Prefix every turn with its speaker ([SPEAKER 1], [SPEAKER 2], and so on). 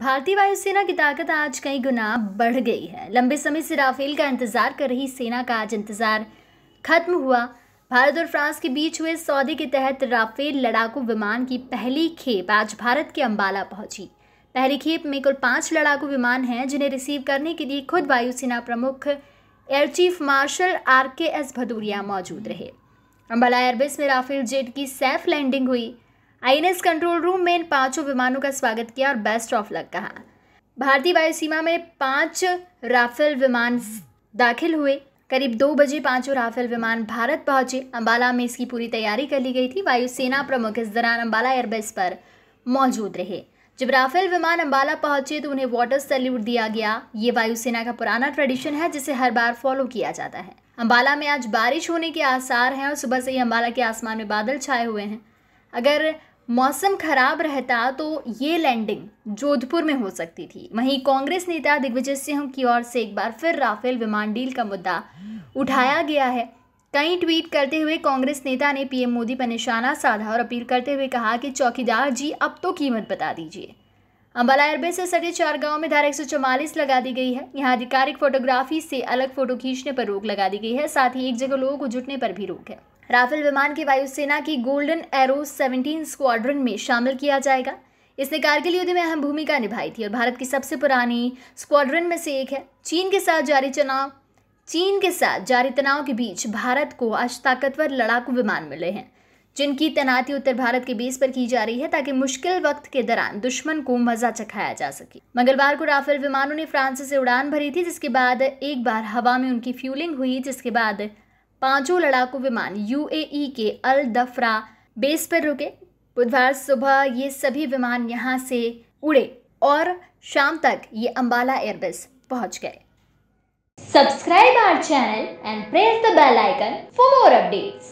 [SPEAKER 1] भारतीय वायुसेना की ताकत आज कई गुना बढ़ गई है लंबे समय से राफेल का इंतजार कर रही सेना का आज इंतजार खत्म हुआ भारत और फ्रांस के बीच हुए सौदे के तहत राफेल लड़ाकू विमान की पहली खेप आज भारत के अंबाला पहुंची पहली खेप में कुल पाँच लड़ाकू विमान हैं जिन्हें रिसीव करने के लिए खुद वायुसेना प्रमुख air chief marshal R K S Bhadauria मौजूद रहे अम्बाला एयरबेस में राफेल जेट की सेफ लैंडिंग हुई आईएनएस कंट्रोल रूम में इन पांचों विमानों का स्वागत किया और बेस्ट ऑफ लक कहा भारतीय वायुसीमा में पांच राफेल विमान दाखिल हुए करीब दो बजे पांचों राफेल विमान भारत पहुंचे अंबाला में इसकी पूरी तैयारी कर ली गई थी वायुसेना प्रमुख इस दौरान अंबाला एयरबेस पर मौजूद रहे जब राफेल विमान अंबाला पहुंचे तो उन्हें वाटर सैल्यूट दिया गया ये वायुसेना का पुराना ट्रेडिशन है जिसे हर बार फॉलो किया जाता है अंबाला में आज बारिश होने के आसार हैं और सुबह से ही अंबाला के आसमान में बादल छाए हुए हैं अगर मौसम खराब रहता तो ये लैंडिंग जोधपुर में हो सकती थी वहीं कांग्रेस नेता दिग्विजय सिंह की ओर से एक बार फिर राफेल विमान डील का मुद्दा उठाया गया है कई ट्वीट करते हुए कांग्रेस नेता ने पीएम मोदी पर निशाना साधा और अपील करते हुए कहा कि चौकीदार जी अब तो कीमत बता दीजिए अम्बाला एयरबेस से सटे चार गांव में धारा एक लगा दी गई है यहां आधिकारिक फोटोग्राफी से अलग फोटो खींचने पर रोक लगा दी गई है साथ ही एक जगह लोगों को जुटने पर भी रोक है राफेल विमान के वायुसेना की गोल्डन एरो 17 स्क्वाड्रन में शामिल किया जाएगा इसने कारगिल युद्ध में अहम भूमिका निभाई थी और भारत की सबसे पुरानी स्क्वाड्रन में से एक है चीन के साथ जारी चुनाव चीन के साथ जारी तनाव के बीच भारत को आज ताकतवर लड़ाकू विमान मिले हैं जिनकी तैनाती उत्तर भारत के बेस पर की जा रही है ताकि मुश्किल वक्त के दौरान दुश्मन को मजा चखाया जा सके मंगलवार को राफेल विमानों ने फ्रांस से उड़ान भरी थी जिसके बाद एक बार हवा में उनकी फ्यूलिंग हुई जिसके बाद पांचों लड़ाकू विमान यूएई के अल दफरा बेस पर रुके बुधवार सुबह ये सभी विमान यहाँ से उड़े और शाम तक ये अंबाला एयरबेस पहुंच गए Subscribe our channel and press the bell icon for more updates.